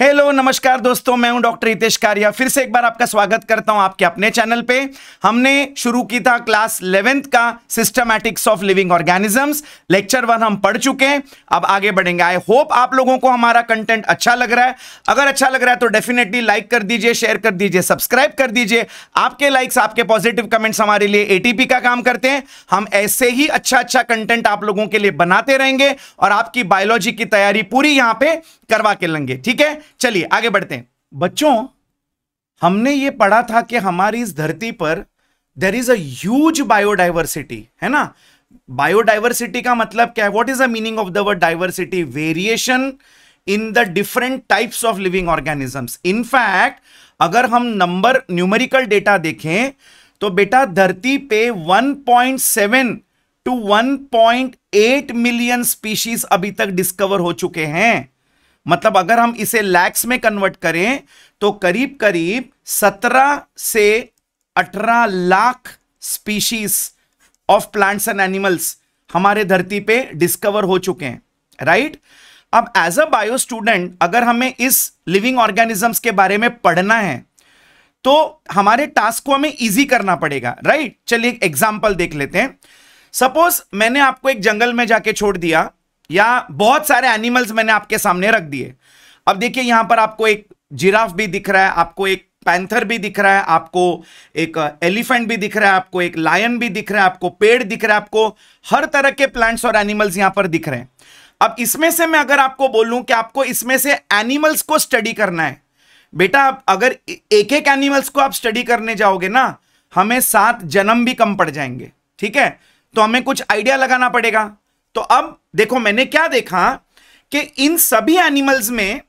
Hello नमस्कार दोस्तों मैं हूं डॉक्टर हितेश कारिया फिर से एक बार आपका स्वागत करता हूं आपके अपने चैनल पे हमने शुरू की था क्लास इलेवेंथ का systematics of living organisms lecture one हम पढ़ चुके हैं अब आगे बढ़ेंगे आई होप आप लोगों को हमारा कंटेंट अच्छा लग रहा है अगर अच्छा लग रहा है तो डेफिनेटली लाइक कर दीजिए शेयर कर दीजिए सब्सक्राइब कर दीजिए आपके लाइक्स आपके पॉजिटिव कमेंट्स हमारे लिए ए का काम करते हैं हम ऐसे ही अच्छा अच्छा कंटेंट आप लोगों के लिए बनाते रहेंगे और आपकी बायोलॉजी की तैयारी पूरी यहाँ पे करवा के लेंगे ठीक है चलिए आगे बढ़ते हैं बच्चों हमने ये पढ़ा था कि हमारी इस धरती पर देर इज अज बायोडाइवर्सिटी है ना बायोडाइवर्सिटी का मतलब क्या है what is the meaning of the word diversity variation in the different types of living organisms in fact अगर हम नंबर न्यूमेरिकल डेटा देखें तो बेटा धरती पे 1.7 टू 1.8 मिलियन स्पीशीज अभी तक डिस्कवर हो चुके हैं मतलब अगर हम इसे लैक्स में कन्वर्ट करें तो करीब करीब 17 से 18 lakh species of plants and animals हमारे धरती पे डिस्कवर हो चुके हैं राइट अब एज अ बायो स्टूडेंट अगर हमें इस लिविंग ऑर्गेनिजम्स के बारे में पढ़ना है तो हमारे टास्क को हमें इजी करना पड़ेगा राइट चलिए एक एग्जाम्पल देख लेते हैं सपोज मैंने आपको एक जंगल में जाके छोड़ दिया या बहुत सारे एनिमल्स मैंने आपके सामने रख दिए अब देखिए यहां पर आपको एक जिराफ भी दिख रहा है आपको एक पैंथर भी दिख रहा है आपको एक एलिफेंट भी दिख रहा है आपको एक लायन भी दिख रहा है आपको पेड़ दिख रहा है आपको हर तरह के प्लांट्स और एनिमल्स यहां पर दिख रहे हैं अब इसमें से मैं अगर आपको बोलूं कि आपको इसमें से एनिमल्स को स्टडी करना है बेटा आप अगर एक एक एनिमल्स को आप स्टडी करने जाओगे ना हमें सात जन्म भी कम पड़ जाएंगे ठीक है तो हमें कुछ आइडिया लगाना पड़ेगा तो अब देखो मैंने क्या देखा कि इन सभी एनिमल्स में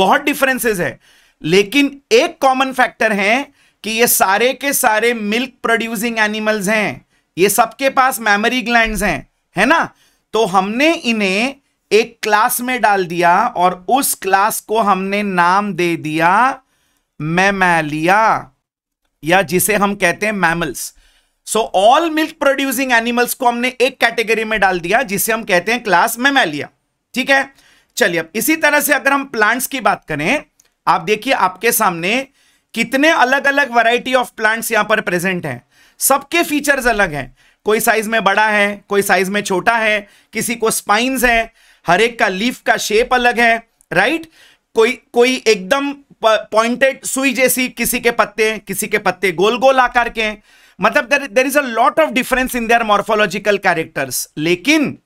बहुत डिफरेंसेस है लेकिन एक कॉमन फैक्टर है कि ये सारे के सारे मिल्क प्रोड्यूसिंग एनिमल्स हैं ये सबके पास मेमोरी ग्लैंड्स हैं है ना तो हमने इन्हें एक क्लास में डाल दिया और उस क्लास को हमने नाम दे दिया मैमैलिया या जिसे हम कहते हैं mammals so all milk producing animals को हमने एक कैटेगरी में डाल दिया जिसे हम कहते हैं क्लास मेमेलिया ठीक है चलिए अब इसी तरह से अगर हम प्लांट्स की बात करें आप देखिए आपके सामने कितने अलग अलग वैरायटी ऑफ प्लांट्स यहां पर प्रेजेंट हैं सबके फीचर्स अलग हैं कोई साइज में बड़ा है कोई साइज में छोटा है किसी को स्पाइंस है हर एक का लीफ का शेप अलग है राइट कोई कोई एकदम पॉइंटेड सुई जैसी किसी के पत्ते किसी के पत्ते गोल गोल आकार के हैं मतलब there is a lot of difference in their morphological characters लेकिन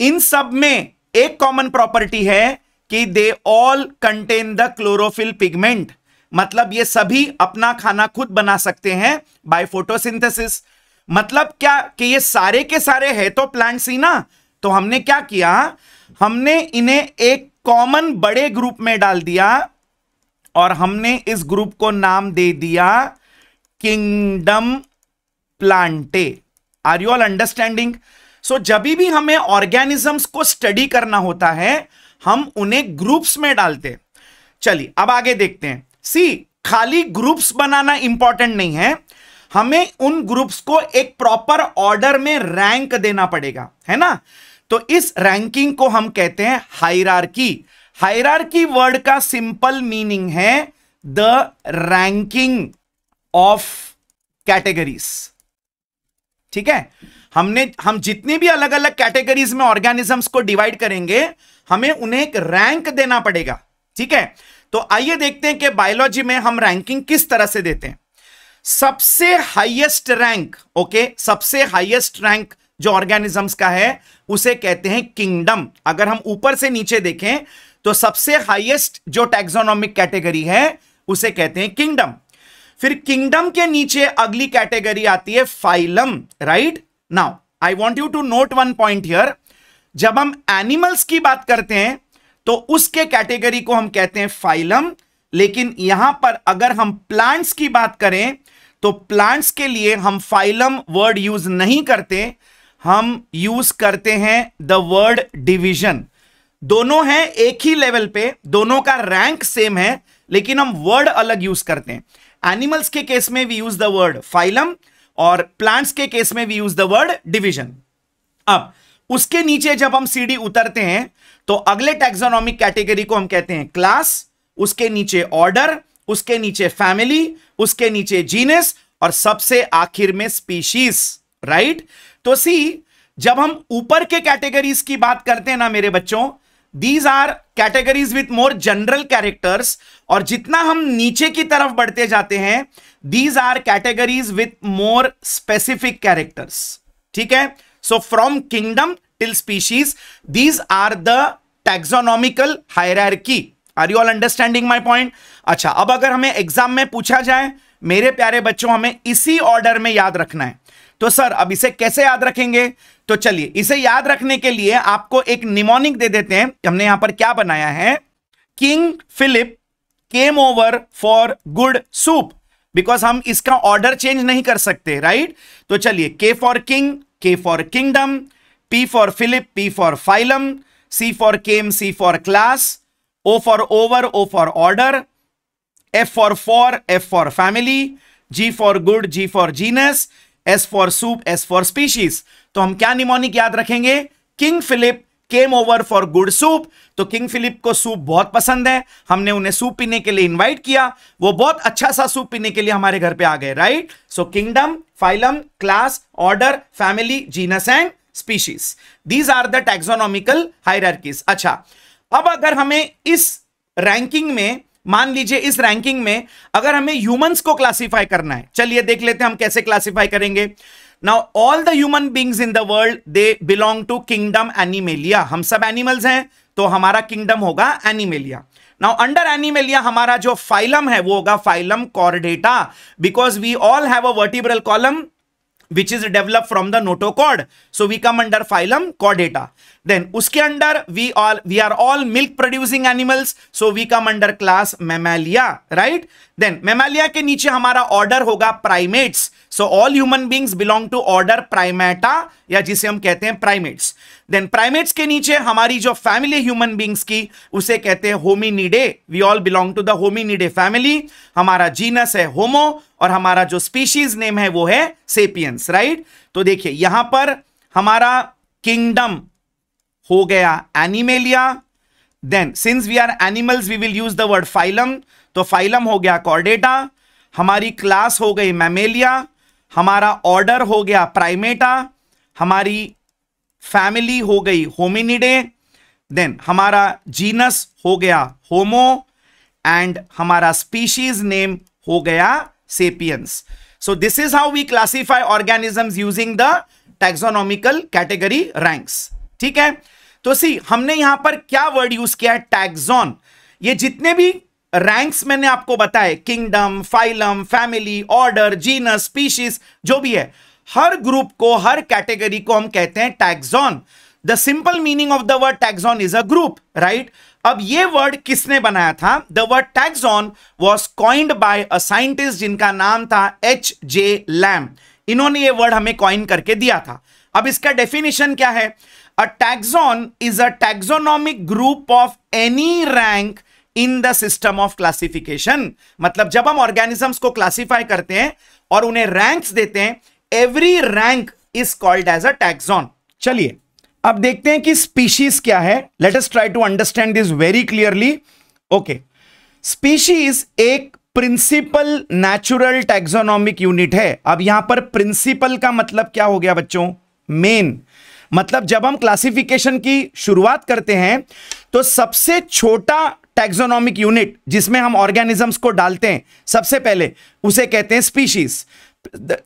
इन सब में एक कॉमन प्रॉपर्टी है कि they all contain the chlorophyll pigment मतलब ये सभी अपना खाना खुद बना सकते हैं बाय फोटोसिंथेसिस मतलब क्या कि ये सारे के सारे है तो प्लांट्स ही ना तो हमने क्या किया हमने इन्हें एक कॉमन बड़े ग्रुप में डाल दिया और हमने इस ग्रुप को नाम दे दिया kingdom plantae are you all understanding so जब भी हमें ऑर्गेनिजम्स को स्टडी करना होता है हम उन्हें ग्रुप्स में डालते चलिए अब आगे देखते हैं सी खाली ग्रुप्स बनाना इंपॉर्टेंट नहीं है हमें उन ग्रुप्स को एक प्रॉपर ऑर्डर में रैंक देना पड़ेगा है ना तो इस रैंकिंग को हम कहते हैं हायरार्की हायरार्की वर्ड का सिंपल मीनिंग है द रैंकिंग ऑफ कैटेगरीज ठीक है हमने हम जितनी भी अलग अलग कैटेगरीज में ऑर्गेनिजम्स को डिवाइड करेंगे हमें उन्हें एक रैंक देना पड़ेगा ठीक है तो आइए देखते हैं कि बायोलॉजी में हम रैंकिंग किस तरह से देते हैं सबसे हाईएस्ट रैंक ओके सबसे हाईएस्ट रैंक जो ऑर्गेनिजम्स का है उसे कहते हैं किंगडम अगर हम ऊपर से नीचे देखें तो सबसे हाईएस्ट जो टैक्सोनॉमिक कैटेगरी है उसे कहते हैं किंगडम फिर किंगडम के नीचे अगली कैटेगरी आती है phylum right now I want you to note one point here जब हम एनिमल्स की बात करते हैं तो उसके कैटेगरी को हम कहते हैं फाइलम लेकिन यहां पर अगर हम प्लांट्स की बात करें तो प्लांट्स के लिए हम फाइलम वर्ड यूज नहीं करते हम यूज करते हैं द वर्ड डिविजन दोनों हैं एक ही लेवल पे दोनों का रैंक सेम है लेकिन हम वर्ड अलग यूज करते हैं एनिमल्स के केस में we use the word phylum और प्लांट्स के केस में we use the word division अब उसके नीचे जब हम सीढ़ी उतरते हैं तो अगले टेक्सोनॉमिक कैटेगरी को हम कहते हैं क्लास उसके नीचे ऑर्डर उसके नीचे फैमिली उसके नीचे जीनस और सबसे आखिर में स्पीशीज राइट तो सी जब हम ऊपर के कैटेगरीज की बात करते हैं ना मेरे बच्चों these are categories with more general characters और जितना हम नीचे की तरफ बढ़ते जाते हैं these are categories with more specific characters ठीक है so from kingdom till species these are the taxonomical hierarchy are you all understanding my point अच्छा अब अगर हमें एग्जाम में पूछा जाए मेरे प्यारे बच्चों हमें इसी ऑर्डर में याद रखना है तो सर अब इसे कैसे याद रखेंगे तो चलिए इसे याद रखने के लिए आपको एक निमोनिक दे देते हैं हमने यहां पर क्या बनाया है King Philip came over for good soup because हम इसका ऑर्डर चेंज नहीं कर सकते राइट तो चलिए K for king K for kingdom P for Philip P for phylum C for came C for class O for over O for order F for for F for family G for good G for genus S for soup S for species तो हम क्या mnemonic याद रखेंगे King Philip came over for good soup तो King Philip को soup बहुत पसंद है हमने उन्हें सूप पीने के लिए इनवाइट किया वो बहुत अच्छा सा सूप पीने के लिए हमारे घर पे आ गए right so kingdom phylum class order family genus and species these are the taxonomical hierarchies अच्छा अब अगर हमें इस रैंकिंग में मान लीजिए इस रैंकिंग में अगर हमें ह्यूमंस को क्लासिफाई करना है चलिए देख लेते हैं हम कैसे क्लासिफाई करेंगे now all the human beings in the world they belong to kingdom animalia हम सब एनिमल्स हैं तो हमारा किंगडम होगा एनिमेलिया नाउ अंडर एनिमेलिया हमारा जो फाइलम है वो होगा phylum chordata because we all have a vertebral column which is developed from the notochord. So we come under phylum Chordata. Then uske under we all we are all milk producing animals. So we come under class Mammalia, right? Then Mammalia के नीचे हमारा order होगा primates. So all human beings belong to order Primata या जिसे हम कहते हैं primates. Then primates के नीचे हमारी जो फैमिली ह्यूमन बींग्स की उसे कहते हैं hominidae we all belong to the nidae family हमारा जीनस है होमो और हमारा जो स्पीशीज नेम है वो है सेपियंस राइट तो देखिए यहां पर हमारा किंगडम हो गया animalia then since we are animals we will use the word phylum तो फाइलम हो गया कॉर्डेटा हमारी क्लास हो गई मैमेलिया हमारा ऑर्डर हो गया प्राइमेटा हमारी फैमिली हो गई होमिनिडे देन हमारा जीनस हो गया होमो एंड हमारा स्पीशीज नेम हो गया sapiens so this is how we classify organisms using the taxonomical category ranks ठीक है तो सी हमने यहां पर क्या वर्ड यूज किया है टैक्सॉन ये जितने भी रैंक्स मैंने आपको बताए kingdom phylum family order genus species जो भी है हर ग्रुप को हर कैटेगरी को हम कहते हैं taxon the simple meaning of the word taxon is a group right अब ये वर्ड किसने बनाया था the word taxon was coined by a scientist जिनका नाम था एच जे लैम इन्होंने ये वर्ड हमें कॉइन करके दिया था अब इसका डेफिनेशन क्या है a taxon is a taxonomic group of any rank in the system of classification मतलब जब हम ऑर्गेनिजम्स को क्लासिफाई करते हैं और उन्हें रैंक्स देते हैं every rank is called as a taxon चलिए अब देखते हैं कि स्पीशीज क्या है let try to understand this very clearly okay species एक प्रिंसिपल नेचुरल टैक्सोनॉमिक यूनिट है अब यहां पर प्रिंसिपल का मतलब क्या हो गया बच्चों मेन मतलब जब हम क्लासिफिकेशन की शुरुआत करते हैं तो सबसे छोटा टैक्सोनॉमिक यूनिट जिसमें हम ऑर्गेनिजम्स को डालते हैं सबसे पहले उसे कहते हैं species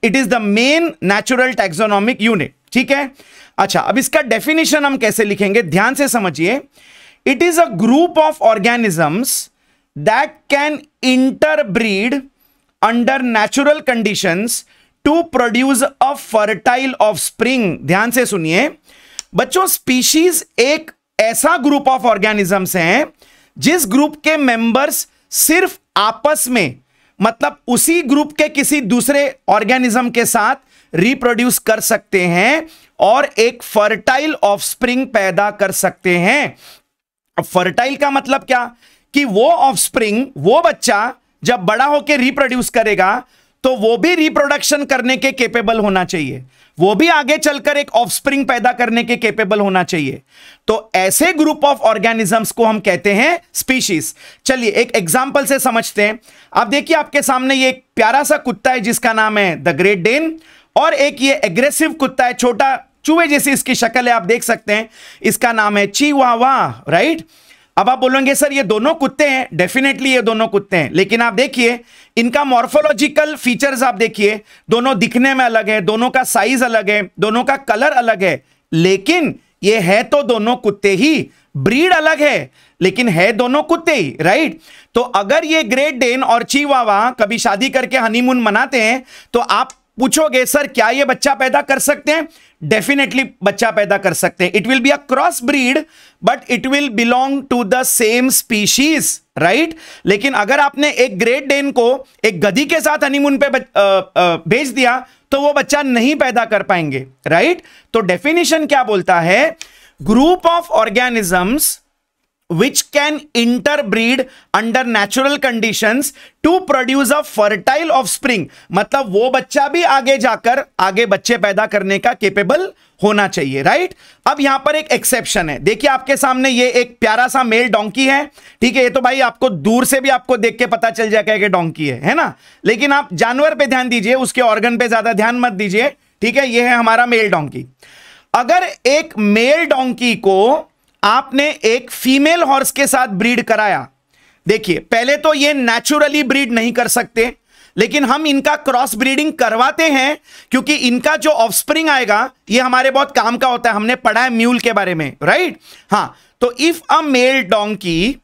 it is the main natural taxonomic unit ठीक है अच्छा अब इसका डेफिनेशन हम कैसे लिखेंगे ध्यान से समझिए it is a group of organisms that can interbreed under natural conditions to produce a fertile offspring ध्यान से सुनिए बच्चों स्पीशीज एक ऐसा ग्रुप ऑफ ऑर्गेनिजम्स हैं जिस ग्रुप के मेंबर्स सिर्फ आपस में मतलब उसी ग्रुप के किसी दूसरे ऑर्गेनिज्म के साथ रिप्रोड्यूस कर सकते हैं और एक फर्टाइल ऑफस्प्रिंग पैदा कर सकते हैं फर्टाइल का मतलब क्या कि वो ऑफस्प्रिंग वो बच्चा जब बड़ा होकर रिप्रोड्यूस करेगा तो वो भी रिप्रोडक्शन करने के केपेबल होना चाहिए वो भी आगे चलकर एक ऑफस्प्रिंग पैदा करने के केपेबल होना चाहिए तो ऐसे ग्रुप ऑफ ऑर्गेनिजम्स को हम कहते हैं स्पीशीज चलिए एक एग्जाम्पल से समझते हैं आप देखिए आपके सामने ये एक प्यारा सा कुत्ता है जिसका नाम है द ग्रेट डेन और एक ये एग्रेसिव कुत्ता है छोटा चूहे जैसी इसकी शक्ल है आप देख सकते हैं इसका नाम है ची राइट right? अब आप बोलेंगे सर ये दोनों कुत्ते हैं डेफिनेटली ये दोनों कुत्ते हैं लेकिन आप देखिए इनका मॉर्फोलॉजिकल फीचर्स आप देखिए दोनों दिखने में अलग है दोनों का साइज अलग है दोनों का कलर अलग है लेकिन ये है तो दोनों कुत्ते ही ब्रीड अलग है लेकिन है दोनों कुत्ते ही राइट तो अगर ये ग्रेट डेन और चीवावा कभी शादी करके हनीमून मनाते हैं तो आप पूछोगे सर क्या ये बच्चा पैदा कर सकते हैं डेफिनेटली बच्चा पैदा कर सकते हैं it will be a cross breed but it will belong to the same species right लेकिन अगर आपने एक ग्रेट डेन को एक गधी के साथ हनीमून पे भेज दिया तो वो बच्चा नहीं पैदा कर पाएंगे राइट right? तो डेफिनेशन क्या बोलता है group of organisms which can interbreed under natural conditions to produce a fertile offspring मतलब वो बच्चा भी आगे जाकर आगे बच्चे पैदा करने का केपेबल होना चाहिए राइट अब यहां पर एक एक्सेप्शन है देखिए आपके सामने ये एक प्यारा सा मेल डोंकी है ठीक है ये तो भाई आपको दूर से भी आपको देख के पता चल जाएगा कि डोंकी है है ना लेकिन आप जानवर पे ध्यान दीजिए उसके ऑर्गन पे ज्यादा ध्यान मत दीजिए ठीक है ये है हमारा मेल डोंकी अगर एक मेल डोंकी को आपने एक फीमेल हॉर्स के साथ ब्रीड कराया देखिए पहले तो ये नेचुरली ब्रीड नहीं कर सकते लेकिन हम इनका क्रॉस ब्रीडिंग करवाते हैं क्योंकि इनका जो ऑफस्प्रिंग आएगा ये हमारे बहुत काम का होता है हमने पढ़ा है म्यूल के बारे में राइट हाँ तो if a male donkey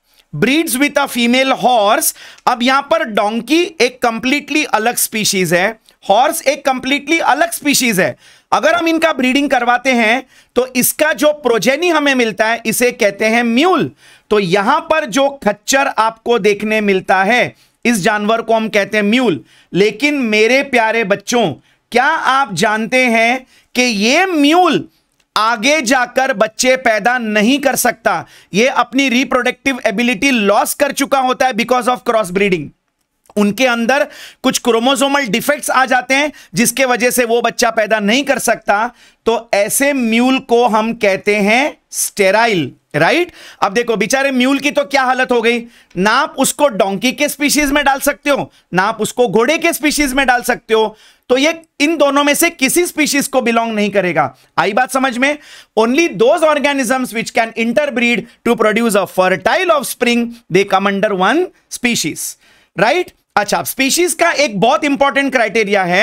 breeds with a female horse अब यहां पर डोंकी एक कंप्लीटली अलग स्पीशीज है हॉर्स एक कंप्लीटली अलग स्पीशीज है अगर हम इनका ब्रीडिंग करवाते हैं तो इसका जो प्रोजेनी हमें मिलता है इसे कहते हैं म्यूल तो यहां पर जो खच्चर आपको देखने मिलता है इस जानवर को हम कहते हैं म्यूल लेकिन मेरे प्यारे बच्चों क्या आप जानते हैं कि ये म्यूल आगे जाकर बच्चे पैदा नहीं कर सकता ये अपनी रिप्रोडक्टिव एबिलिटी लॉस कर चुका होता है बिकॉज ऑफ क्रॉस ब्रीडिंग उनके अंदर कुछ क्रोमोसोमल डिफेक्ट्स आ जाते हैं जिसके वजह से वो बच्चा पैदा नहीं कर सकता तो ऐसे म्यूल को हम कहते हैं स्टेराइल राइट अब देखो बेचारे म्यूल की तो क्या हालत हो गई ना आप उसको डोंकी के स्पीशीज में डाल सकते हो ना आप उसको घोड़े के स्पीशीज में डाल सकते हो तो ये इन दोनों में से किसी स्पीशीज को बिलोंग नहीं करेगा आई बात समझ में only those organisms which can interbreed to produce a fertile offspring they come under one species right अच्छा स्पीशीज का एक बहुत इंपॉर्टेंट क्राइटेरिया है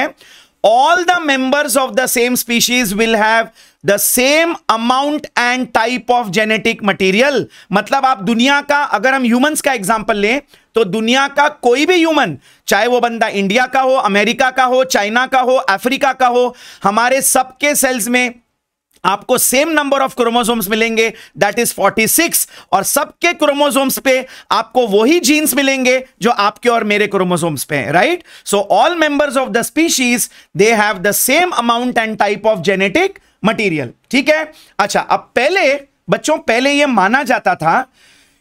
all the members of the same species will have the same amount and type of genetic material मतलब आप दुनिया का अगर हम ह्यूमंस का एग्जाम्पल लें तो दुनिया का कोई भी ह्यूमन चाहे वो बंदा इंडिया का हो अमेरिका का हो चाइना का हो अफ्रीका का हो हमारे सबके सेल्स में आपको सेम नंबर ऑफ क्रोमोसोम्स मिलेंगे दैट इज 46 और सबके क्रोमोसोम्स पे आपको वही जीन्स मिलेंगे जो आपके और मेरे क्रोमोसोम्स पे हैं right so all members of the species they have the same amount and type of genetic material ठीक है अच्छा अब पहले बच्चों पहले यह माना जाता था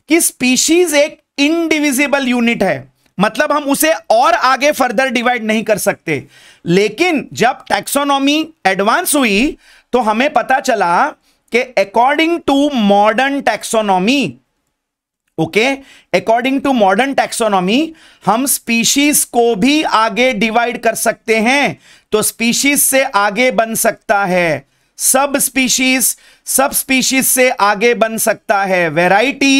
कि स्पीशीज एक इनडिविजिबल यूनिट है मतलब हम उसे और आगे फर्दर डिवाइड नहीं कर सकते लेकिन जब टैक्सोनॉमी एडवांस हुई तो हमें पता चला कि according to modern taxonomy okay according to modern taxonomy हम स्पीशीज को भी आगे डिवाइड कर सकते हैं तो स्पीशीज से आगे बन सकता है सब स्पीशीज सब स्पीशीज से आगे बन सकता है वेराइटी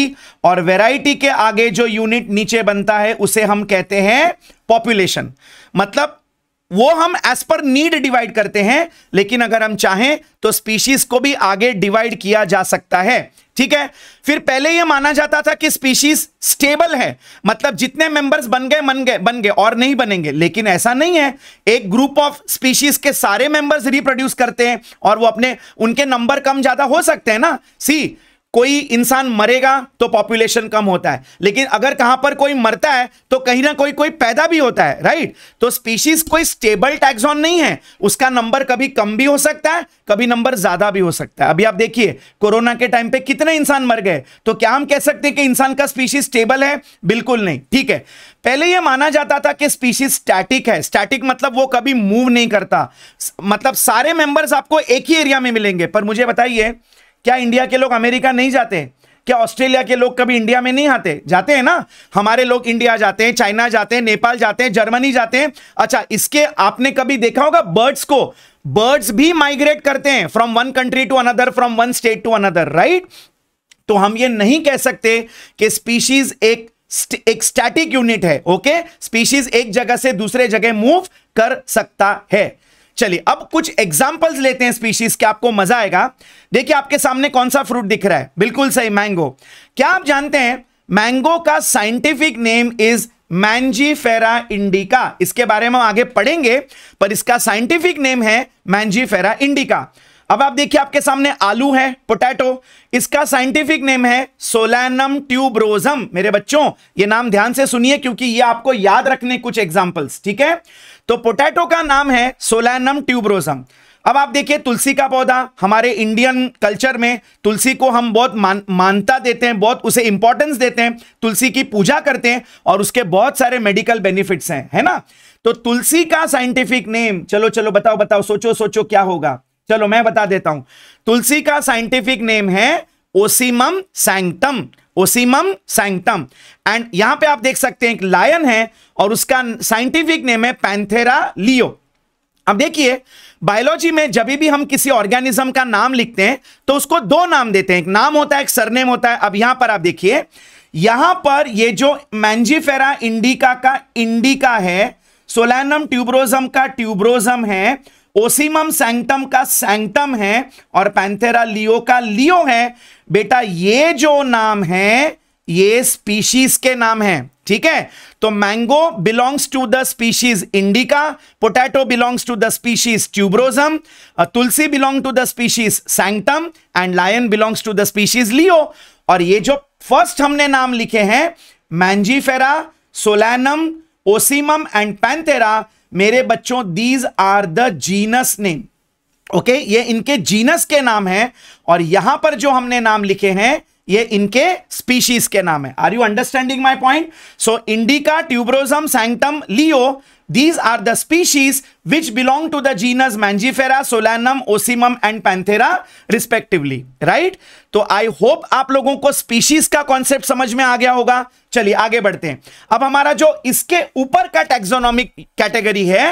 और वेराइटी के आगे जो यूनिट नीचे बनता है उसे हम कहते हैं पॉपुलेशन मतलब वो हम एज पर नीड डिवाइड करते हैं लेकिन अगर हम चाहें तो स्पीशीज को भी आगे डिवाइड किया जा सकता है ठीक है फिर पहले यह माना जाता था कि स्पीशीज स्टेबल है मतलब जितने मेंबर्स बन गए बन गए बन गए और नहीं बनेंगे लेकिन ऐसा नहीं है एक ग्रुप ऑफ स्पीशीज के सारे मेंबर्स रिप्रोड्यूस करते हैं और वो अपने उनके नंबर कम ज्यादा हो सकते हैं ना सी कोई इंसान मरेगा तो पॉपुलेशन कम होता है लेकिन अगर कहां पर कोई मरता है तो कहीं ना कोई कोई पैदा भी होता है राइट तो स्पीशीज कोई स्टेबल टैक्सॉन नहीं है उसका नंबर कभी कम भी हो सकता है कभी नंबर ज्यादा भी हो सकता है अभी आप देखिए कोरोना के टाइम पे कितने इंसान मर गए तो क्या हम कह सकते हैं कि इंसान का स्पीशीज स्टेबल है बिल्कुल नहीं ठीक है पहले यह माना जाता था कि स्पीशीज स्टैटिक है स्टैटिक मतलब वो कभी मूव नहीं करता मतलब सारे मेंबर्स आपको एक ही एरिया में मिलेंगे पर मुझे बताइए क्या इंडिया के लोग अमेरिका नहीं जाते क्या ऑस्ट्रेलिया के लोग कभी इंडिया में नहीं आते जाते हैं ना हमारे लोग इंडिया जाते हैं चाइना जाते हैं नेपाल जाते हैं जर्मनी जाते हैं अच्छा इसके आपने कभी देखा होगा बर्ड्स को बर्ड्स भी माइग्रेट करते हैं from one country to another from one state to another right तो हम ये नहीं कह सकते कि स्पीशीज एक एक स्टैटिक यूनिट है ओके स्पीशीज एक जगह से दूसरे जगह मूव कर सकता है चलिए अब कुछ एग्जाम्पल्स लेते हैं स्पीशीज के आपको मजा आएगा देखिए आपके सामने कौन सा फ्रूट दिख रहा है बिल्कुल सही मैंगो क्या आप जानते हैं मैंगो का साइंटिफिक नेम इज मैंजी फेरा इंडिका इसके बारे में हम आगे पढ़ेंगे पर इसका साइंटिफिक नेम है मैंजी फेरा इंडिका अब आप देखिए आपके सामने आलू है पोटैटो इसका साइंटिफिक नेम है सोलैनम ट्यूब्रोजम मेरे बच्चों ये नाम ध्यान से सुनिए क्योंकि ये आपको याद रखने कुछ एग्जांपल्स ठीक है तो पोटैटो का नाम है सोलैनम ट्यूबरोसम अब आप देखिए तुलसी का पौधा हमारे इंडियन कल्चर में तुलसी को हम बहुत मान, मानता देते हैं बहुत उसे इंपॉर्टेंस देते हैं तुलसी की पूजा करते हैं और उसके बहुत सारे मेडिकल बेनिफिट्स हैं है ना तो तुलसी का साइंटिफिक नेम चलो चलो बताओ बताओ सोचो सोचो क्या होगा चलो मैं बता देता हूं तुलसी का साइंटिफिक नेम है Ocimum sanctum Ocimum sanctum and यहां पे आप देख सकते हैं एक लायन है और उसका साइंटिफिक नेम है पैंथेरा लियो अब देखिए बायोलॉजी में जब भी हम किसी ऑर्गेनिज्म का नाम लिखते हैं तो उसको दो नाम देते हैं एक नाम होता है एक सरनेम होता है अब यहां पर आप देखिए यहां पर ये जो मैंजीफेरा इंडिका का इंडिका है सोलैनम ट्यूब्रोजम का ट्यूब्रोजम है ओसिमम सैंक्टम का सैंक्टम है और पैंथेरा लियो का लियो है बेटा ये जो नाम है ये स्पीशीज के नाम है ठीक है तो mango belongs to the species indica potato belongs to the species tuberosum tulsi belong to the species sanctum and lion belongs to the species leo और ये जो फर्स्ट हमने नाम लिखे हैं Mangifera Solanum Ocimum and Panthera मेरे बच्चों these are the genus name okay ये इनके जीनस के नाम हैं और यहां पर जो हमने नाम लिखे हैं ये इनके स्पीशीज के नाम है are you understanding my point so indica tuberosum sanctum leo these are the species which belong to the genus Mangifera Solanum Ocimum and Panthera respectively right तो आई होप आप लोगों को स्पीशीज का कॉन्सेप्ट समझ में आ गया होगा चलिए आगे बढ़ते हैं अब हमारा जो इसके ऊपर का टेक्सोनॉमिक कैटेगरी है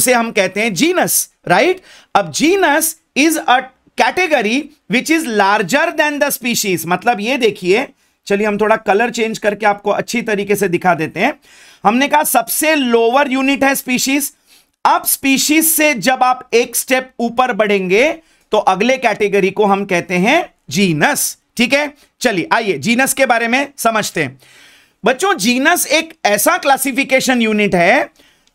उसे हम कहते हैं जीनस राइट अब genus is a category which is larger than the species मतलब ये देखिए चलिए हम थोड़ा कलर चेंज करके आपको अच्छी तरीके से दिखा देते हैं हमने कहा सबसे लोअर यूनिट है स्पीशीज अब स्पीशीज से जब आप एक स्टेप ऊपर बढ़ेंगे तो अगले कैटेगरी को हम कहते हैं जीनस ठीक है चलिए आइए जीनस के बारे में समझते हैं बच्चों जीनस एक ऐसा क्लासिफिकेशन यूनिट है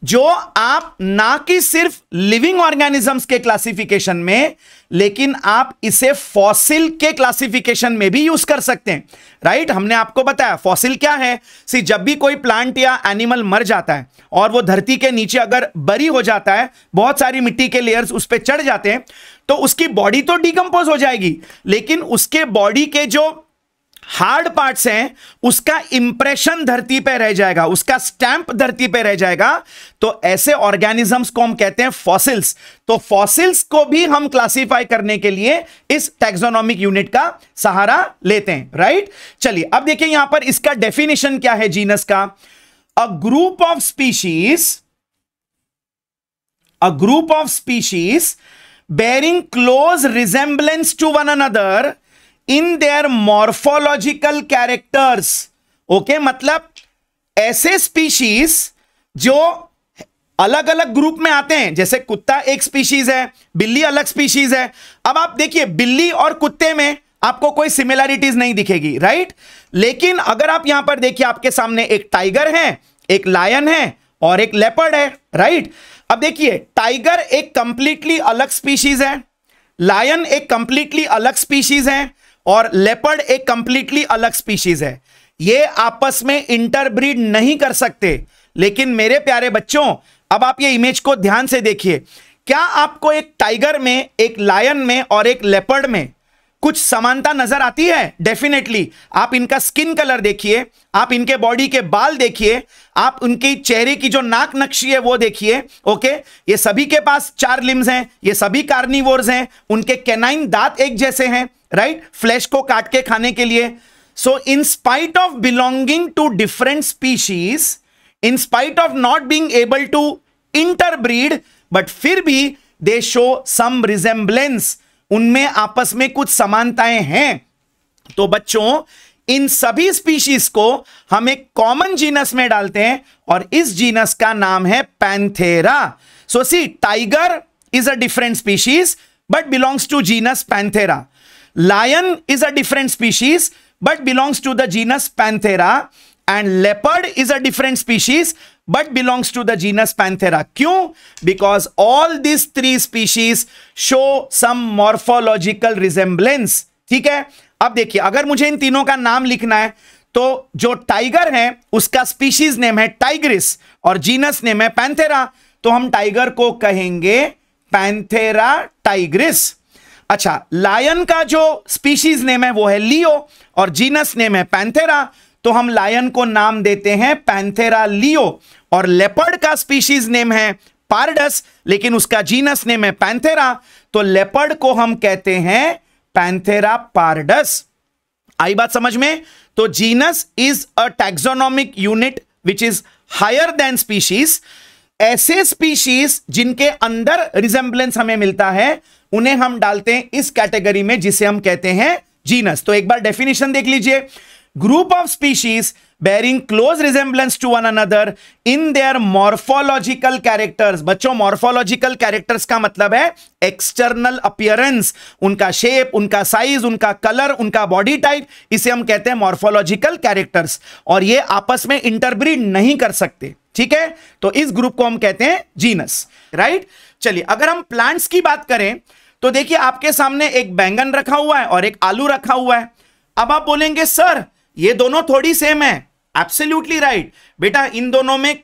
जो आप ना कि सिर्फ लिविंग ऑर्गेनिजम्स के क्लासिफिकेशन में लेकिन आप इसे फॉसिल के क्लासिफिकेशन में भी यूज कर सकते हैं राइट right? हमने आपको बताया फॉसिल क्या है सी जब भी कोई प्लांट या एनिमल मर जाता है और वो धरती के नीचे अगर बरी हो जाता है बहुत सारी मिट्टी के लेयर्स उस पर चढ़ जाते हैं तो उसकी बॉडी तो डिकम्पोज हो जाएगी लेकिन उसके बॉडी के जो हार्ड पार्ट्स हैं उसका इंप्रेशन धरती पे रह जाएगा उसका स्टैंप धरती पे रह जाएगा तो ऐसे ऑर्गेनिजम्स को हम कहते हैं फॉसिल्स तो फॉसिल्स को भी हम क्लासिफाई करने के लिए इस टेक्सोनॉमिक यूनिट का सहारा लेते हैं राइट चलिए अब देखिए यहां पर इसका डेफिनेशन क्या है जीनस का a group of species a group of species bearing close resemblance to one another in their morphological characters okay मतलब ऐसे स्पीशीज जो अलग अलग ग्रुप में आते हैं जैसे कुत्ता एक स्पीशीज है बिल्ली अलग स्पीशीज है अब आप देखिए बिल्ली और कुत्ते में आपको कोई सिमिलैरिटीज नहीं दिखेगी राइट लेकिन अगर आप यहां पर देखिए आपके सामने एक टाइगर है एक लायन है और एक लेपर्ड है राइट अब देखिए टाइगर एक कंप्लीटली अलग स्पीशीज है लायन एक कंप्लीटली अलग स्पीशीज है और लेपर्ड एक कंप्लीटली अलग स्पीशीज है ये आपस में इंटरब्रीड नहीं कर सकते लेकिन मेरे प्यारे बच्चों अब आप ये इमेज को ध्यान से देखिए क्या आपको एक टाइगर में एक लायन में और एक लेपर्ड में कुछ समानता नजर आती है डेफिनेटली आप इनका स्किन कलर देखिए आप इनके बॉडी के बाल देखिए आप उनके चेहरे की जो नाक नक्शी है वो देखिए ओके ये सभी के पास चार लिम्स हैं ये सभी कार्निवोर्स हैं उनके कैनाइन दांत एक जैसे हैं राइट फ्लैश को काट के खाने के लिए so in spite of belonging to different species in spite of not being able to interbreed but फिर भी दे शो सम रिजेंबलेंस उनमें आपस में कुछ समानताएं हैं तो बच्चों इन सभी स्पीशीज को हम एक कॉमन जीनस में डालते हैं और इस जीनस का नाम है Panthera so see tiger is a different species but belongs to genus Panthera lion is a different species but belongs to the genus Panthera and leopard is a different species but belongs to the genus Panthera क्यों because all this three species show some morphological resemblance ठीक है अब देखिए अगर मुझे इन तीनों का नाम लिखना है तो जो टाइगर है उसका स्पीशीज नेम है टाइग्रिस और जीनस नेम है पैंथेरा तो हम टाइगर को कहेंगे पैंथेरा टाइग्रिस अच्छा लायन का जो स्पीशीज नेम है वो है लियो और जीनस नेम है पैंथेरा तो हम लायन को नाम देते हैं पैंथेरा लियो और लेपर्ड का स्पीशीज नेम है पारडस लेकिन उसका जीनस नेम है पैंथेरा तो लेपर्ड को हम कहते हैं पैंथेरा पारडस आई बात समझ में तो genus is a taxonomic unit which is higher than species ऐसे स्पीशीज जिनके अंदर रिजेंबलेंस हमें मिलता है उन्हें हम डालते हैं इस कैटेगरी में जिसे हम कहते हैं जीनस तो एक बार डेफिनेशन देख लीजिए group of species bearing close resemblance to one another in their morphological characters बच्चों मॉर्फोलॉजिकल कैरेक्टर्स का मतलब है एक्सटर्नल अपियरेंस उनका शेप उनका साइज उनका कलर उनका बॉडी टाइप इसे हम कहते हैं मॉर्फोलॉजिकल कैरेक्टर्स और ये आपस में इंटरब्रीड नहीं कर सकते ठीक है तो इस ग्रुप को हम कहते हैं जीनस राइट चलिए अगर हम प्लांट्स की बात करें तो देखिए आपके सामने एक बैंगन रखा हुआ है और एक आलू रखा हुआ है अब आप बोलेंगे सर ये दोनों थोड़ी सेम है एब्सोल्यूटली राइट बेटा इन दोनों में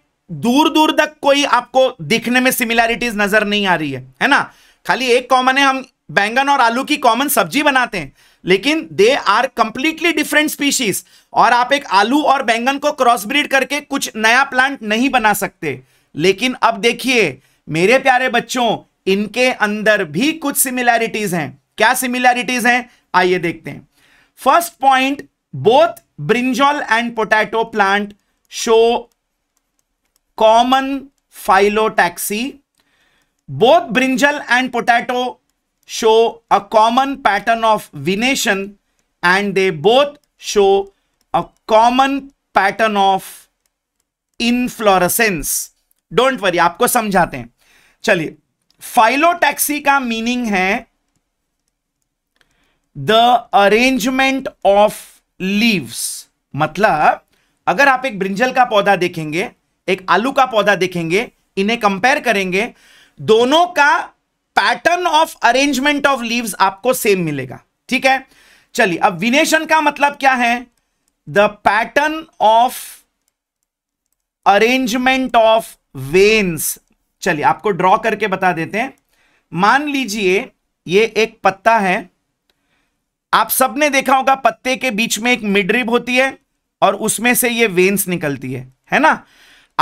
दूर दूर तक कोई आपको दिखने में सिमिलैरिटीज नजर नहीं आ रही है है ना खाली एक कॉमन है हम बैंगन और आलू की कॉमन सब्जी बनाते हैं लेकिन they are completely different species और आप एक आलू और बैंगन को क्रॉस ब्रीड करके कुछ नया प्लांट नहीं बना सकते लेकिन अब देखिए मेरे प्यारे बच्चों इनके अंदर भी कुछ सिमिलैरिटीज हैं क्या सिमिलैरिटीज हैं आइए देखते हैं first point both brinjal and potato plant show common phyllotaxy. Both brinjal and potato show a common pattern of venation and they both show a common pattern of inflorescence don't worry आपको समझाते हैं चलिए phyllotaxy का meaning है the arrangement of leaves मतलब अगर आप एक ब्रिंजल का पौधा देखेंगे एक आलू का पौधा देखेंगे इन्हें कंपेयर करेंगे दोनों का pattern of arrangement of leaves आपको सेम मिलेगा ठीक है चलिए अब विनेशन का मतलब क्या है the pattern of arrangement of veins चलिए आपको ड्रॉ करके बता देते हैं मान लीजिए ये एक पत्ता है आप सबने देखा होगा पत्ते के बीच में एक मिडरिब होती है और उसमें से ये वेन्स निकलती है है ना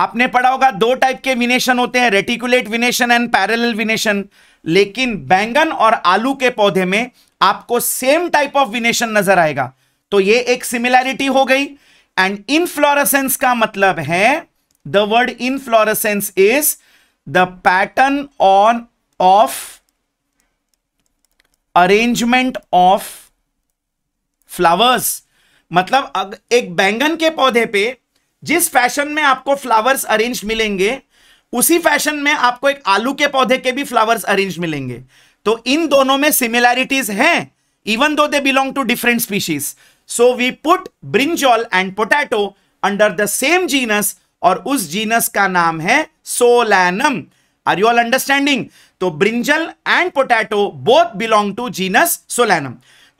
आपने पढ़ा होगा दो टाइप के विनेशन होते हैं reticulate venation and parallel venation लेकिन बैंगन और आलू के पौधे में आपको सेम टाइप ऑफ विनेशन नजर आएगा तो ये एक सिमिलैरिटी हो गई एंड फ्लोरसेंस का मतलब है the word florescence is the pattern on of arrangement of flowers मतलब एक बैंगन के पौधे पे जिस फैशन में आपको फ्लावर्स अरेंज मिलेंगे उसी फैशन में आपको एक आलू के पौधे के भी फ्लावर्स अरेंज मिलेंगे तो इन दोनों में सिमिलैरिटीज हैं even though they belong to different species so we put brinjal and potato under the same genus और उस जीनस का नाम है Solanum are you all understanding तो brinjal and potato both belong to genus Solanum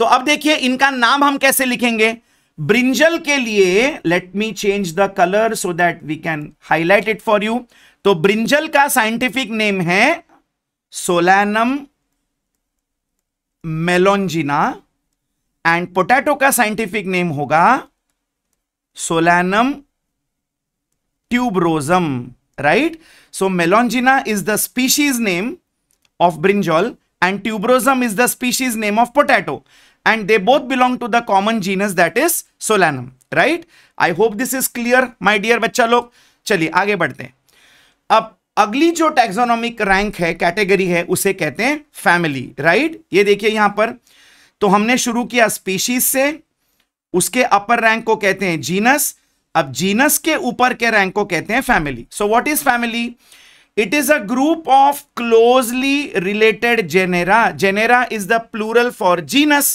तो अब देखिए इनका नाम हम कैसे लिखेंगे ब्रिंजल के लिए let me change the colour so that we can highlight it for you तो ब्रिंजल का साइंटिफिक नेम है सोलैनम मेलोंजिना एंड पोटैटो का साइंटिफिक नेम होगा Solanum tuberosum right so melongena is the species name of brinjal and tuberosum is the species name of potato and they both belong to the common genus that is Solanum, right? I hope this is clear, my dear बच्चा लोग चलिए आगे बढ़ते हैं अब अगली जो taxonomic rank है कैटेगरी है उसे कहते हैं फैमिली राइट ये देखिए यहां पर तो हमने शुरू किया स्पीशीज से उसके अपर रैंक को कहते हैं जीनस अब जीनस के ऊपर के रैंक को कहते हैं family so what is family it is a group of closely related genera genera is the plural for genus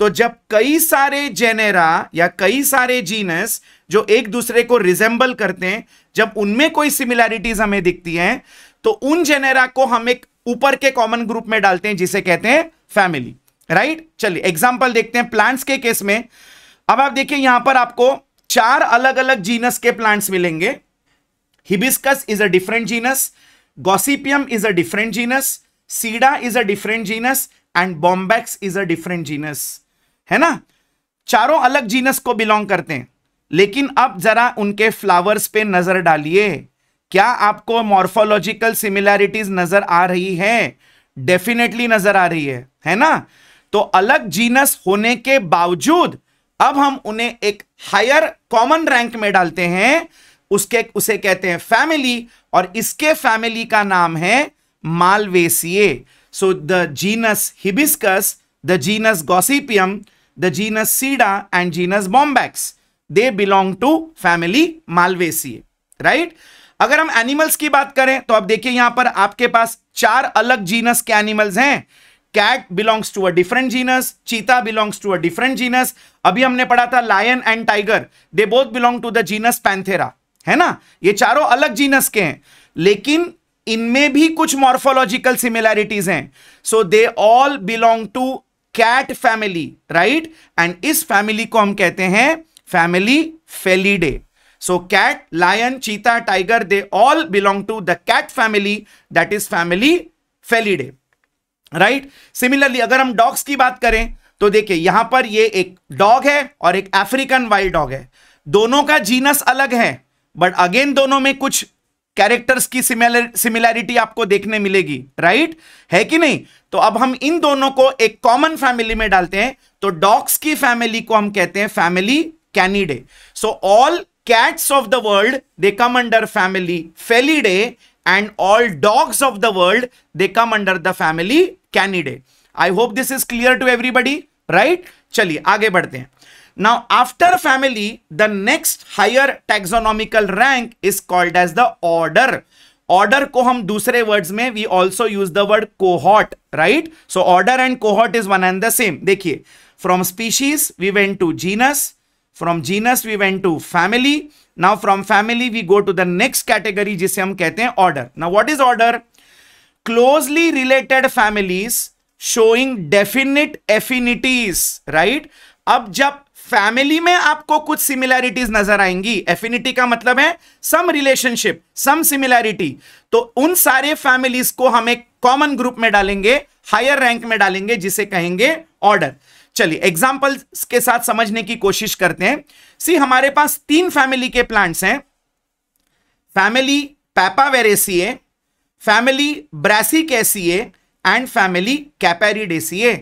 तो जब कई सारे जेनेरा या कई सारे जीनस जो एक दूसरे को रिजेंबल करते हैं जब उनमें कोई सिमिलैरिटीज हमें दिखती हैं तो उन जेनेरा को हम एक ऊपर के कॉमन ग्रुप में डालते हैं जिसे कहते हैं फैमिली राइट चलिए एग्जाम्पल देखते हैं प्लांट्स के केस में अब आप देखिए यहां पर आपको चार अलग अलग जीनस के प्लांट्स मिलेंगे Hibiscus is a different genus Gossypium is a different genus Sida is a different genus and Bombax is a different genus है ना चारों अलग जीनस को बिलोंग करते हैं लेकिन अब जरा उनके फ्लावर्स पे नजर डालिए क्या आपको मॉर्फोलॉजिकल सिमिलैरिटीज नजर आ रही है डेफिनेटली नजर आ रही है है ना तो अलग जीनस होने के बावजूद अब हम उन्हें एक हायर कॉमन रैंक में डालते हैं उसके उसे कहते हैं फैमिली और इसके फैमिली का नाम है Malvaceae so the genus Hibiscus the genus Gossypium the genus Ceda and genus Bombax. They belong to family Malvaceae, right? अगर हम एनिमल्स की बात करें तो आप देखिए यहां पर आपके पास चार अलग जीनस के एनिमल्स हैं cat belongs to a different genus cheetah belongs to a different genus अभी हमने पढ़ा था lion and tiger they both belong to the genus Panthera है ना ये चारों अलग जीनस के हैं लेकिन इनमें भी कुछ मॉर्फोलॉजिकल सिमिलैरिटीज हैं so they all belong to cat family right and इस फैमिली को हम कहते हैं family Felidae so cat lion cheetah tiger they all belong to the cat family that is family Felidae right similarly अगर हम dogs की बात करें तो देखिए यहां पर ये एक डॉग है और एक अफ्रीकन वाइल्ड डॉग है दोनों का जीनस अलग है बट अगेन दोनों में कुछ कैरेक्टर्स की सिमिलैरिटी आपको देखने मिलेगी राइट है कि नहीं तो अब हम इन दोनों को एक कॉमन फैमिली में डालते हैं तो डॉग्स की फैमिली को हम कहते हैं family Canidae so all cats of the world they come under family Felidae and all dogs of the world they come under the family Canidae I hope this is clear to everybody right चलिए आगे बढ़ते हैं Now, after family, the next higher taxonomical rank is called as the order. Order को हम दूसरे words में we also use the word cohort right so order and cohort is one and the same देखिए from species we went to genus from genus we went to family now from family we go to the next category जिसे हम कहते हैं order now what is order closely related families showing definite affinities right अब जब family में आपको कुछ similarities नजर आएंगी एफिनिटी का मतलब है सम रिलेशनशिप सम सिमिलैरिटी तो उन सारे फैमिलीज को हम एक कॉमन ग्रुप में डालेंगे हायर रैंक में डालेंगे जिसे कहेंगे ऑर्डर चलिए एग्जाम्पल्स के साथ समझने की कोशिश करते हैं सी हमारे पास तीन फैमिली के प्लांट्स हैं family Papaveraceae family Brassicaceae and family Capparidaceae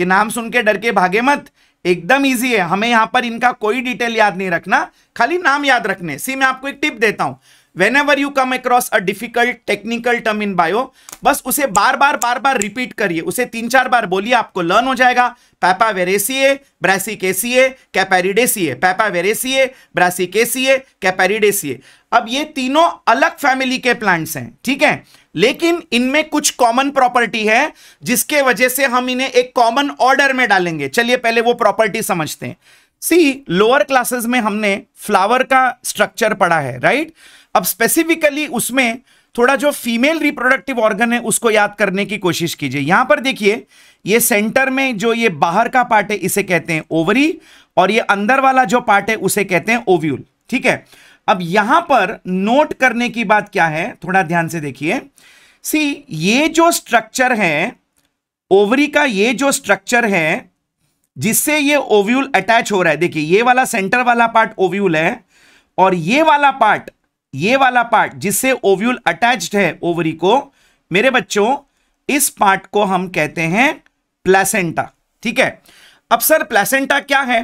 ये नाम सुन के डर के भागे मत एकदम इजी है हमें यहां पर इनका कोई डिटेल याद नहीं रखना खाली नाम याद रखने सी मैं आपको एक टिप देता हूं whenever you come across a difficult technical term in bio बस उसे बार बार बार बार रिपीट करिए उसे तीन चार बार बोलिए आपको लर्न हो जाएगा पैपा वेरेसिए ब्रासिकेसिए कैपेरिडेसिए पैपा वेरेसिए ब्रासिकेसिए कैपेरिडेसिए अब ये तीनों अलग फैमिली के प्लांट्स हैं ठीक है लेकिन इनमें कुछ कॉमन प्रॉपर्टी है जिसके वजह से हम इन्हें एक कॉमन ऑर्डर में डालेंगे चलिए पहले वो प्रॉपर्टी समझते हैं सी लोअर क्लासेस में हमने फ्लावर का स्ट्रक्चर पढ़ा है राइट अब स्पेसिफिकली उसमें थोड़ा जो फीमेल रिप्रोडक्टिव ऑर्गन है उसको याद करने की कोशिश कीजिए यहां पर देखिए ये सेंटर में जो ये बाहर का पार्ट है इसे कहते हैं ओवरी और ये अंदर वाला जो पार्ट है उसे कहते हैं ओव्यूल ठीक है अब यहां पर नोट करने की बात क्या है थोड़ा ध्यान से देखिए सी ये जो स्ट्रक्चर है ओवरी का ये जो स्ट्रक्चर है जिससे ये ओव्यूल अटैच हो रहा है देखिए ये वाला सेंटर वाला पार्ट ओव्यूल है और ये वाला पार्ट ये वाला पार्ट जिससे ओव्यूल अटैच्ड है ओवरी को मेरे बच्चों इस पार्ट को हम कहते हैं प्लेसेंटा ठीक है अब सर प्लेसेंटा क्या है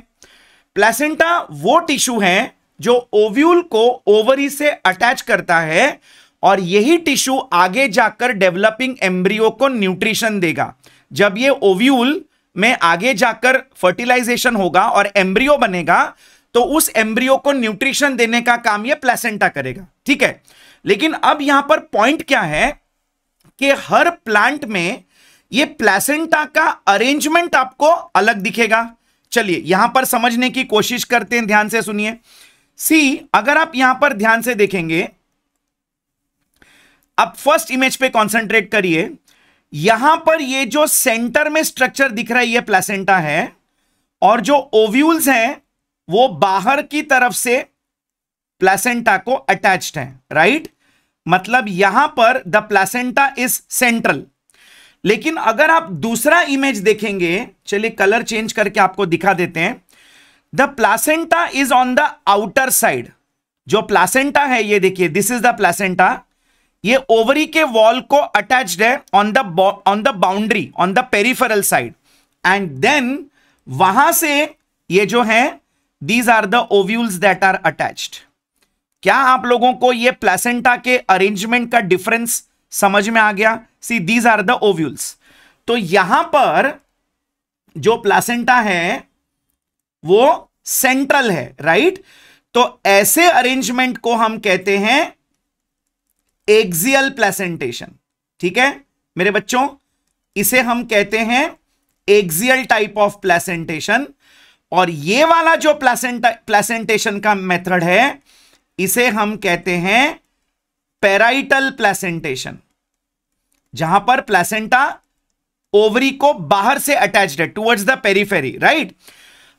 प्लेसेंटा वो टिश्यू है जो ओव्यूल को ओवरी से अटैच करता है और यही टिश्यू आगे जाकर डेवलपिंग एम्ब्रियो को न्यूट्रिशन देगा जब ये ओव्यूल में आगे जाकर फर्टिलाइजेशन होगा और एम्ब्रियो बनेगा तो उस एम्ब्रियो को न्यूट्रिशन देने का काम ये प्लेसेंटा करेगा ठीक है लेकिन अब यहां पर पॉइंट क्या है कि हर प्लांट में ये प्लेसेंटा का अरेंजमेंट आपको अलग दिखेगा चलिए यहां पर समझने की कोशिश करते हैं ध्यान से सुनिए सी अगर आप यहां पर ध्यान से देखेंगे आप फर्स्ट इमेज पे कॉन्सेंट्रेट करिए यहां पर ये जो सेंटर में स्ट्रक्चर दिख रहा है ये प्लेसेंटा है और जो ओव्यूल्स हैं वो बाहर की तरफ से प्लेसेंटा को अटैच्ड है राइट मतलब यहां पर द प्लेसेंटा इज सेंट्रल लेकिन अगर आप दूसरा इमेज देखेंगे चलिए कलर चेंज करके आपको दिखा देते हैं the placenta is on the outer side जो प्लासेंटा है ये देखिए दिस इज द प्लासेंटा ये ओवरी के वॉल को अटैच्ड है on the on the boundary on the peripheral side and then वहां से ये जो है these are the ovules that are attached क्या आप लोगों को ये प्लेसेंटा के अरेंजमेंट का डिफरेंस समझ में आ गया see these are the ovules तो यहां पर जो प्लासेंटा है वो सेंट्रल है राइट तो ऐसे अरेंजमेंट को हम कहते हैं एक्सियल प्लेसेंटेशन ठीक है मेरे बच्चों इसे हम कहते हैं एक्सियल टाइप ऑफ प्लेसेंटेशन और ये वाला जो प्लेसेंट प्लेसेंटेशन का मेथड है इसे हम कहते हैं पेराइटल प्लेसेंटेशन जहां पर प्लेसेंटा ओवरी को बाहर से अटैच्ड है टुवर्ड्स द पेरीफेरी राइट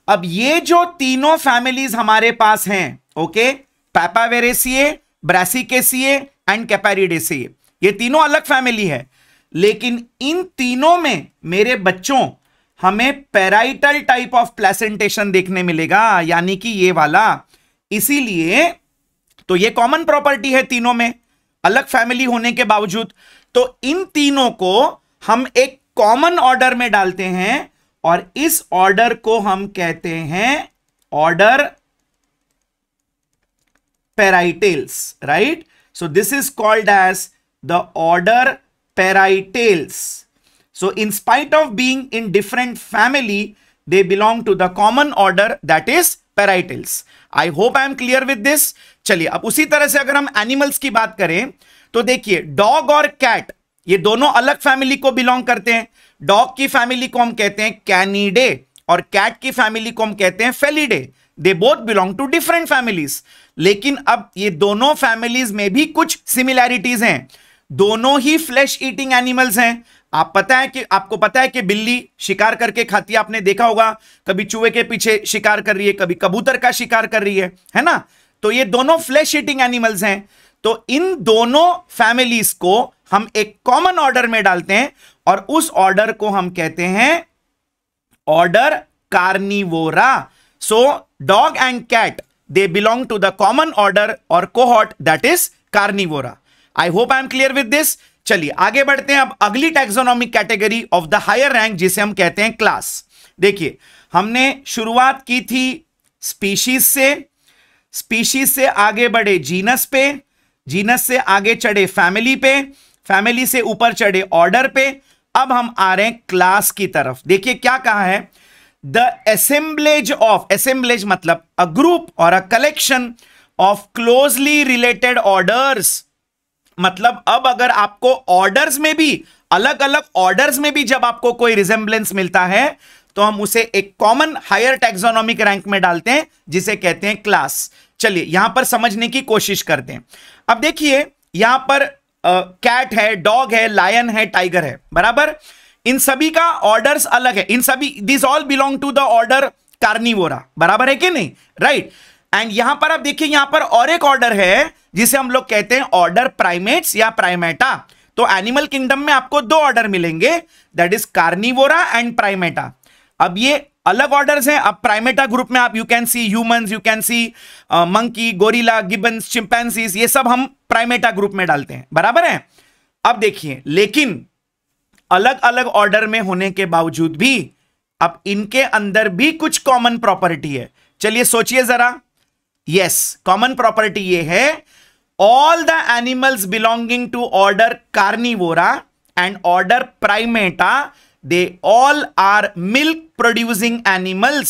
अब ये जो तीनों फैमिलीज हमारे पास हैं okay Papaveraceae Brassicaceae and Capparidaceae ये तीनों अलग फैमिली है लेकिन इन तीनों में मेरे बच्चों हमें पेराइटल टाइप ऑफ प्लेसेंटेशन देखने मिलेगा यानी कि ये वाला इसीलिए तो ये कॉमन प्रॉपर्टी है तीनों में अलग फैमिली होने के बावजूद तो इन तीनों को हम एक कॉमन ऑर्डर में डालते हैं और इस ऑर्डर को हम कहते हैं order Parietales right so this is called as the order Parietales so in spite of being in different family they belong to the common order that is Parietales I hope I am clear with this चलिए अब उसी तरह से अगर हम animals की बात करें तो देखिए डॉग और कैट ये दोनों अलग फैमिली को बिलोंग करते हैं डॉग की फैमिली को हम कहते हैं कैनिडे और कैट की फैमिली को हम कहते हैं Felidae they both belong to different families लेकिन अब ये दोनों फैमिलीज में भी कुछ सिमिलैरिटीज हैं दोनों ही फ्लैश ईटिंग एनिमल्स हैं आप पता है कि आपको पता है कि बिल्ली शिकार करके खाती है आपने देखा होगा कभी चूहे के पीछे शिकार कर रही है कभी कबूतर का शिकार कर रही है है ना तो ये दोनों फ्लैश ईटिंग एनिमल्स हैं तो इन दोनों फैमिलीज को हम एक कॉमन ऑर्डर में डालते हैं और उस ऑर्डर को हम कहते हैं order Carnivora so dog and cat they belong to the common order और cohort that is Carnivora I hope I am clear with this चलिए आगे बढ़ते हैं अब अगली taxonomic category of the higher rank जिसे हम कहते हैं क्लास देखिए हमने शुरुआत की थी स्पीशीज से स्पीशीज से आगे बढ़े जीनस पे जीनस से आगे चढ़े फैमिली पे फैमिली से ऊपर चढ़े ऑर्डर पे अब हम आ रहे हैं क्लास की तरफ देखिए क्या कहा है द असेंबलेज ऑफ असेंबलेज मतलब अ ग्रुप और a collection of closely related orders मतलब अब अगर आपको ऑर्डर्स में भी अलग अलग ऑर्डर्स में भी जब आपको कोई रिजेंबलेंस मिलता है तो हम उसे एक कॉमन हायर टेक्सोनॉमिक रैंक में डालते हैं जिसे कहते हैं क्लास चलिए यहां पर समझने की कोशिश करते हैं अब देखिए यहां पर कैट है डॉग है लायन है टाइगर है बराबर इन सभी का ऑर्डर्स अलग है इन सभी this all belong to the order Carnivora बराबर है कि नहीं राइट right. एंड यहां पर आप देखिए यहां पर और एक ऑर्डर है जिसे हम लोग कहते हैं ऑर्डर प्राइमेट्स या प्राइमेटा तो एनिमल किंगडम में आपको दो ऑर्डर मिलेंगे that is Carnivora and Primata अब ये अलग ऑर्डर्स हैं अब प्राइमेटा ग्रुप में आप you can see humans you can see monkey gorilla gibbons chimpanzees ये सब हम प्राइमेटा ग्रुप में डालते हैं बराबर है अब देखिए लेकिन अलग अलग ऑर्डर में होने के बावजूद भी अब इनके अंदर भी कुछ कॉमन प्रॉपर्टी है चलिए सोचिए जरा यस कॉमन प्रॉपर्टी ये है all the animals belonging to order Carnivora and order Primata they all are milk producing animals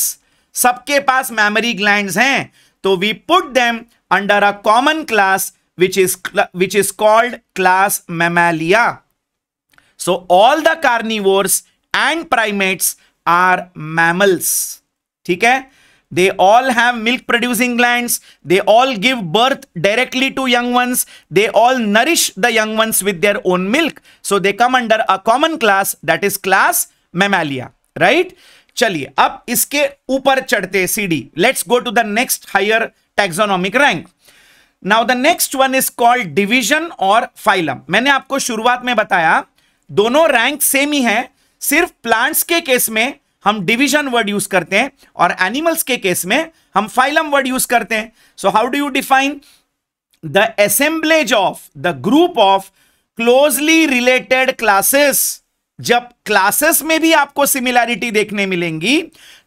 सबके पास मैमरी ग्लैंड हैं तो we put them under a common class which is which is called class Mammalia so all the carnivores and primates are mammals ठीक है They all have milk producing glands. They all give birth directly to young ones. They all nourish the young ones with their own milk. So they come under a common class that is class Mammalia, right? चलिए अब इसके ऊपर चढ़ते सीडी let's go to the next higher taxonomic rank now the next one is called division और phylum मैंने आपको शुरुआत में बताया दोनों रैंक सेम ही है सिर्फ प्लांट्स के केस में हम डिवीजन वर्ड यूज करते हैं और एनिमल्स के केस में हम फाइलम वर्ड यूज करते हैं so how do you define the assemblage of the group of closely related classes जब क्लासेस में भी आपको सिमिलैरिटी देखने मिलेंगी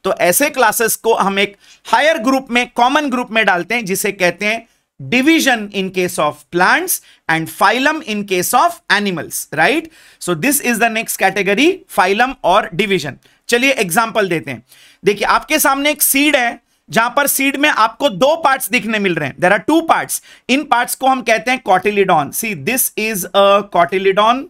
तो ऐसे क्लासेस को हम एक हायर ग्रुप में कॉमन ग्रुप में डालते हैं जिसे कहते हैं division in case of plants and phylum in case of animals right so this is the next category phylum और डिवीजन चलिए एग्जाम्पल देते हैं देखिए आपके सामने एक सीड है जहां पर सीड में आपको दो पार्ट्स दिखने मिल रहे हैं देर आर टू पार्ट्स इन पार्ट्स को हम कहते हैं cotyledon see this is a cotyledon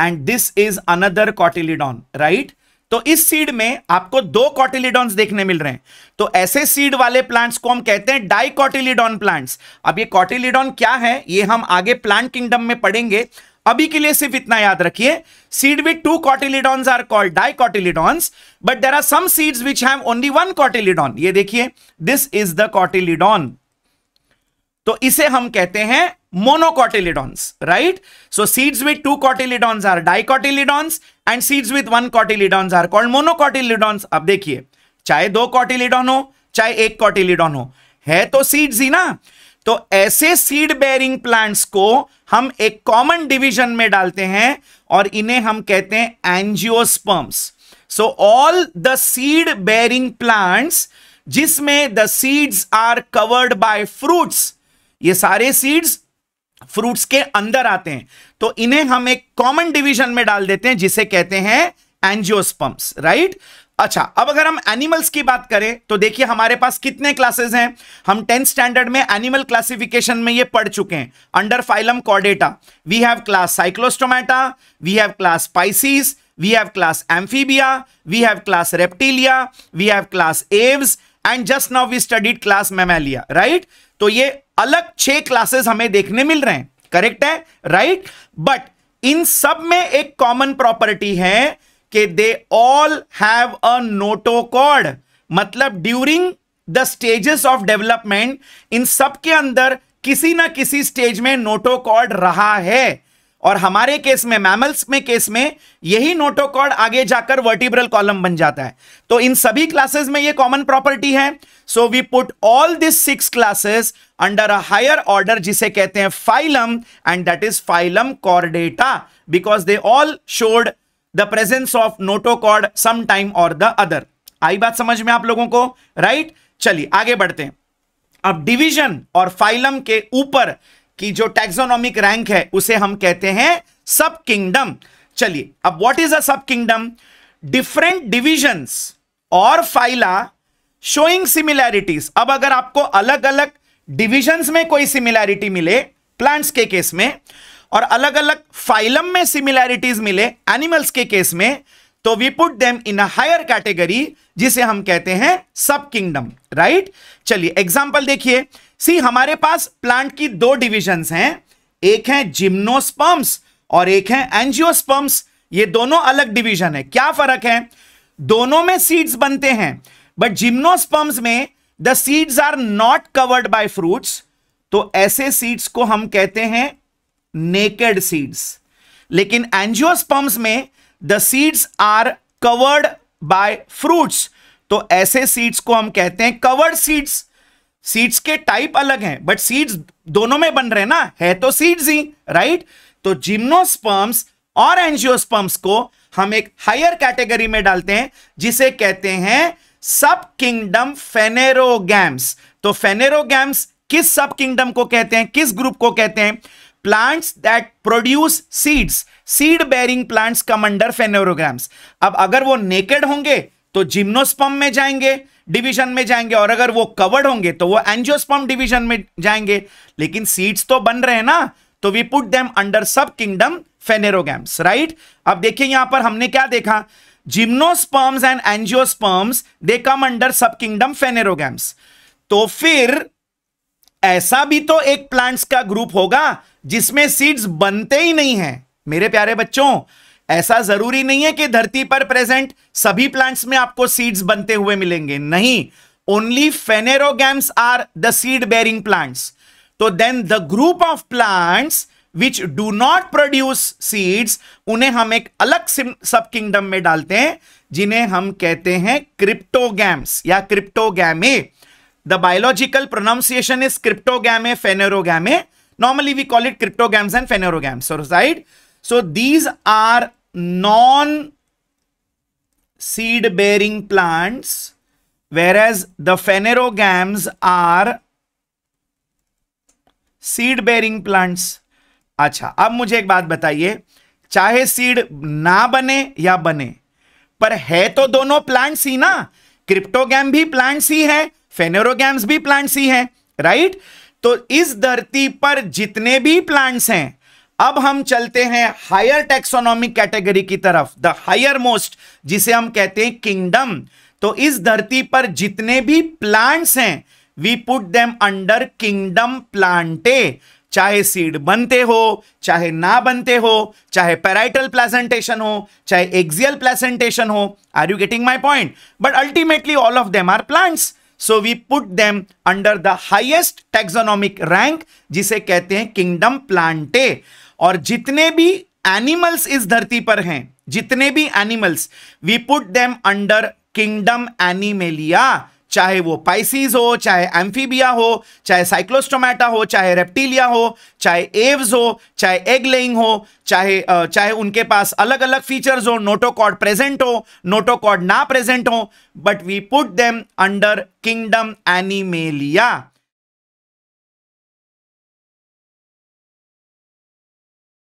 and this is another cotyledon right तो इस सीड में आपको दो कॉटिलिडॉन्स देखने मिल रहे हैं तो ऐसे सीड वाले प्लांट्स को हम कहते हैं डाइकॉटिलिडॉन प्लांट्स अब ये कॉटिलिडॉन क्या है ये हम आगे प्लांट किंगडम में पढ़ेंगे अभी के लिए सिर्फ इतना याद रखिए seed with two cotyledons are called cotyledons but there are some seeds which have only one cotyledon ये देखिए दिस इज द कॉटिलिडॉन तो इसे हम कहते हैं monocotyledons right so seeds with two cotyledons are dicotyledons and seeds with one cotyledons are called monocotyledons अब देखिए चाहे दो कॉटिलिडॉन हो चाहे एक कॉटिलिडॉन हो है तो सीड्स ही ना तो ऐसे सीड बेरिंग प्लांट्स को हम एक कॉमन डिवीजन में डालते हैं और इन्हें हम कहते हैं angiosperms so all the seed bearing plants जिसमें the seeds are covered by fruits ये सारे सीड्स फ्रूट्स के अंदर आते हैं तो इन्हें हम एक कॉमन डिवीजन में डाल देते हैं जिसे कहते हैं एंजियोस्पम्स राइट अच्छा अब अगर हम एनिमल्स की बात करें तो देखिए हमारे पास कितने क्लासेस हैं हम टेंथ स्टैंडर्ड में एनिमल क्लासिफिकेशन में ये पढ़ चुके हैं under phylum chordata we have class cyclostomata we have class pisces we have class amphibia we have class reptilia we have class aves and just now we studied class mammalia right तो ये अलग छह classes हमें देखने मिल रहे हैं correct है right right? But in सब में एक कॉमन प्रॉपर्टी है कि they all have a notochord मतलब during the stages of development इन सब के अंदर किसी ना किसी स्टेज में नोटोकॉड रहा है और हमारे केस में मैमल्स में केस में यही नोटोकॉर्ड आगे जाकर वर्टिब्रल कॉलम बन जाता है तो इन सभी क्लासेस में ये कॉमन प्रॉपर्टी है so we put all this six classes under a higher order जिसे कहते हैं phylum and that is phylum chordata because they all showed the presence of notochord some time और द अदर आई बात समझ में आप लोगों को राइट right? चलिए आगे बढ़ते हैं अब डिवीजन और फाइलम के ऊपर की जो टेक्सोनॉमिक रैंक है उसे हम कहते हैं सब किंगडम चलिए अब what is a sub kingdom different divisions और फाइला शोइंग सिमिलैरिटीज अब अगर आपको अलग अलग डिविजन्स में कोई सिमिलैरिटी मिले प्लांट्स के केस में और अलग अलग फाइलम में सिमिलैरिटीज मिले एनिमल्स के केस में तो we put them in a higher category जिसे हम कहते हैं सब किंगडम राइट चलिए एग्जाम्पल देखिए सी हमारे पास प्लांट की दो डिविजन है एक है जिम्नोस्पर्म्स और एक है एंजियोस्पर्म्स ये दोनों अलग डिवीजन है क्या फर्क है दोनों में सीड्स बनते हैं बट जिम्नोस्पर्म्स में the seeds are not covered by fruits तो ऐसे सीड्स को हम कहते हैं नेकेड सीड्स लेकिन एंजियोस्पर्म्स में the seeds are covered by fruits तो ऐसे सीड्स को हम कहते हैं कवर्ड सीड्स सीड्स के टाइप अलग हैं बट सीड्स दोनों में बन रहे ना है तो सीड्स ही राइट तो जिम्नोस्पर्म्स और एंजियोस्पर्म्स को हम एक हायर कैटेगरी में डालते हैं जिसे कहते हैं सब किंगडम फेनेरोगैम्स तो फेनेरोगैम्स किस सब किंगडम को कहते हैं किस ग्रुप को कहते हैं plants that produce seeds seed bearing plants come under phanerogams अब अगर वो नेकेड होंगे तो जिम्नोस्पम में जाएंगे डिवीजन में जाएंगे और अगर वो कवर्ड होंगे तो वो एंजियोस्पम डिवीजन में जाएंगे लेकिन सीड्स तो बन रहे हैं ना तो we put them under sub kingdom phanerogams right अब देखिए यहां पर हमने क्या देखा gymnosperms and angiosperms they come under sub kingdom phanerogams तो फिर ऐसा भी तो एक प्लांट्स का ग्रुप होगा जिसमें सीड्स बनते ही नहीं है मेरे प्यारे बच्चों ऐसा जरूरी नहीं है कि धरती पर प्रेजेंट सभी प्लांट्स में आपको सीड्स बनते हुए मिलेंगे नहीं only phanerogams are the seed bearing plants तो then the group of plants which do not produce seeds उन्हें हम एक अलग सब किंगडम में डालते हैं जिन्हें हम कहते हैं क्रिप्टोगैम्स या cryptogamae the biological pronunciation is cryptogamae phanerogamae normally we call it cryptogams and phanerogams right so these are non seed bearing plants whereas the phanerogams are seed bearing plants अच्छा अब मुझे एक बात बताइए चाहे सीड ना बने या बने पर है तो दोनों प्लांट्स ही ना क्रिप्टोगैम भी प्लांट्स ही है फेनेरोगैम्स भी प्लांट्स ही है राइट right? तो इस धरती पर जितने भी प्लांट्स हैं अब हम चलते हैं हायर टेक्सोनॉमिक कैटेगरी की तरफ द हायर मोस्ट जिसे हम कहते हैं किंगडम तो इस धरती पर जितने भी प्लांट्स हैं we put them under kingdom plantae चाहे सीड बनते हो चाहे ना बनते हो चाहे पेराइटल प्लेसेंटेशन हो चाहे एक्सियल प्लेसेंटेशन हो are you getting my point but ultimately all of them are plants so we put them under the highest taxonomic rank जिसे कहते हैं किंगडम प्लांटे और जितने भी एनिमल्स इस धरती पर हैं जितने भी animals we put them under kingdom animalia चाहे वो पाइसिस हो चाहे एम्फीबिया हो चाहे साइक्लोस्टोमेटा हो चाहे रेप्टीलिया हो चाहे एव्स हो चाहे एग लेइंग हो चाहे चाहे उनके पास अलग अलग फीचर्स हो नोटोकॉड प्रेजेंट हो नोटोकॉड ना प्रेजेंट हो but we put them under kingdom animalia